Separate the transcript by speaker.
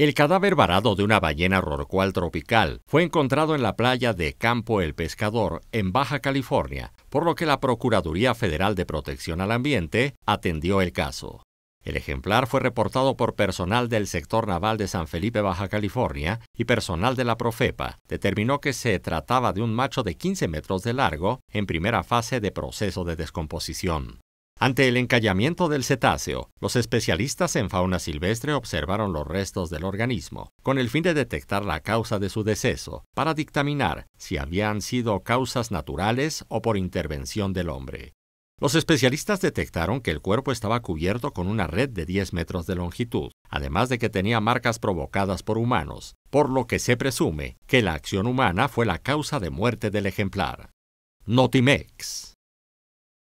Speaker 1: El cadáver varado de una ballena rorcual tropical fue encontrado en la playa de Campo El Pescador, en Baja California, por lo que la Procuraduría Federal de Protección al Ambiente atendió el caso. El ejemplar fue reportado por personal del sector naval de San Felipe, Baja California, y personal de la Profepa. Determinó que se trataba de un macho de 15 metros de largo en primera fase de proceso de descomposición. Ante el encallamiento del cetáceo, los especialistas en fauna silvestre observaron los restos del organismo, con el fin de detectar la causa de su deceso, para dictaminar si habían sido causas naturales o por intervención del hombre. Los especialistas detectaron que el cuerpo estaba cubierto con una red de 10 metros de longitud, además de que tenía marcas provocadas por humanos, por lo que se presume que la acción humana fue la causa de muerte del ejemplar. Notimex